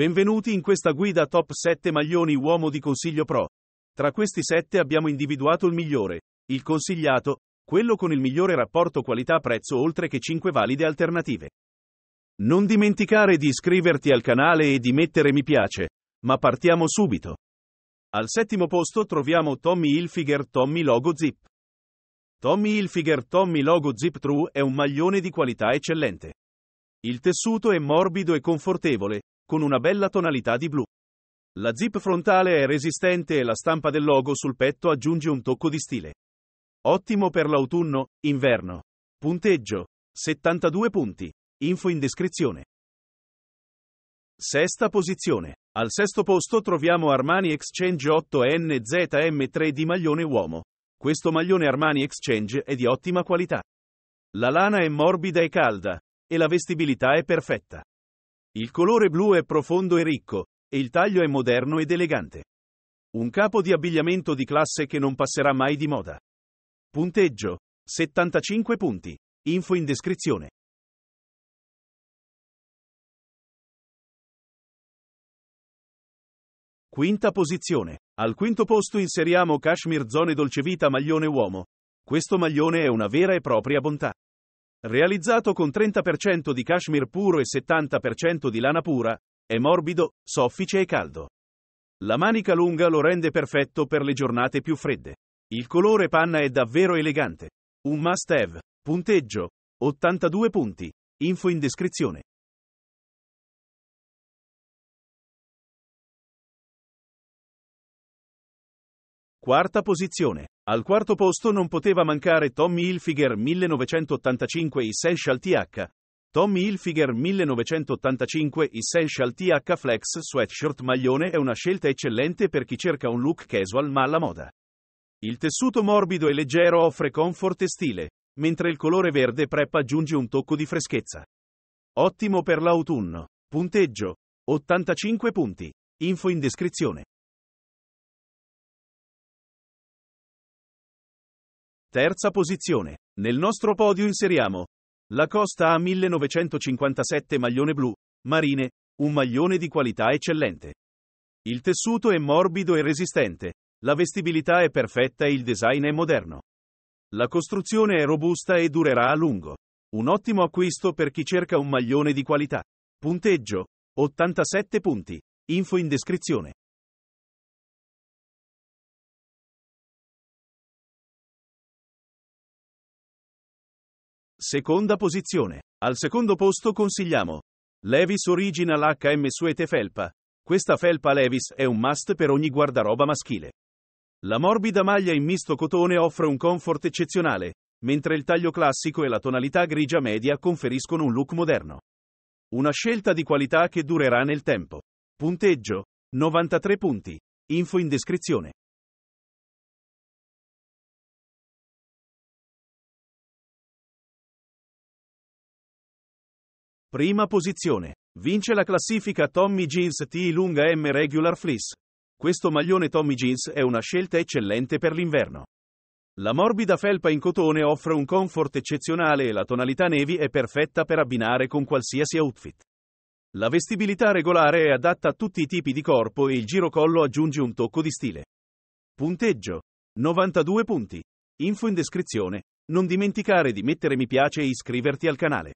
Benvenuti in questa guida top 7 maglioni uomo di consiglio pro. Tra questi 7 abbiamo individuato il migliore, il consigliato, quello con il migliore rapporto qualità-prezzo oltre che 5 valide alternative. Non dimenticare di iscriverti al canale e di mettere mi piace, ma partiamo subito. Al settimo posto troviamo Tommy Hilfiger Tommy Logo Zip. Tommy Hilfiger Tommy Logo Zip True è un maglione di qualità eccellente. Il tessuto è morbido e confortevole, con una bella tonalità di blu. La zip frontale è resistente e la stampa del logo sul petto aggiunge un tocco di stile. Ottimo per l'autunno, inverno. Punteggio 72 punti. Info in descrizione. Sesta posizione. Al sesto posto troviamo Armani Exchange 8NZM3 di maglione uomo. Questo maglione Armani Exchange è di ottima qualità. La lana è morbida e calda, e la vestibilità è perfetta. Il colore blu è profondo e ricco, e il taglio è moderno ed elegante. Un capo di abbigliamento di classe che non passerà mai di moda. Punteggio 75 punti. Info in descrizione. Quinta posizione. Al quinto posto inseriamo Kashmir Zone Dolcevita Maglione Uomo. Questo maglione è una vera e propria bontà. Realizzato con 30% di cashmere puro e 70% di lana pura, è morbido, soffice e caldo. La manica lunga lo rende perfetto per le giornate più fredde. Il colore panna è davvero elegante. Un must have. Punteggio 82 punti. Info in descrizione. Quarta posizione. Al quarto posto non poteva mancare Tommy Hilfiger 1985 Essential TH. Tommy Hilfiger 1985 Essential TH Flex Sweatshirt Maglione è una scelta eccellente per chi cerca un look casual ma alla moda. Il tessuto morbido e leggero offre comfort e stile, mentre il colore verde prep aggiunge un tocco di freschezza. Ottimo per l'autunno. Punteggio 85 punti. Info in descrizione. Terza posizione. Nel nostro podio inseriamo La Costa A1957 maglione blu, marine, un maglione di qualità eccellente. Il tessuto è morbido e resistente, la vestibilità è perfetta e il design è moderno. La costruzione è robusta e durerà a lungo. Un ottimo acquisto per chi cerca un maglione di qualità. Punteggio 87 punti. Info in descrizione. Seconda posizione. Al secondo posto consigliamo Levis Original HM Suete Felpa. Questa felpa Levis è un must per ogni guardaroba maschile. La morbida maglia in misto cotone offre un comfort eccezionale, mentre il taglio classico e la tonalità grigia media conferiscono un look moderno. Una scelta di qualità che durerà nel tempo. Punteggio 93 punti. Info in descrizione. Prima posizione. Vince la classifica Tommy Jeans T lunga M Regular Fleece. Questo maglione Tommy Jeans è una scelta eccellente per l'inverno. La morbida felpa in cotone offre un comfort eccezionale e la tonalità nevi è perfetta per abbinare con qualsiasi outfit. La vestibilità regolare è adatta a tutti i tipi di corpo e il girocollo aggiunge un tocco di stile. Punteggio 92 punti. Info in descrizione. Non dimenticare di mettere mi piace e iscriverti al canale.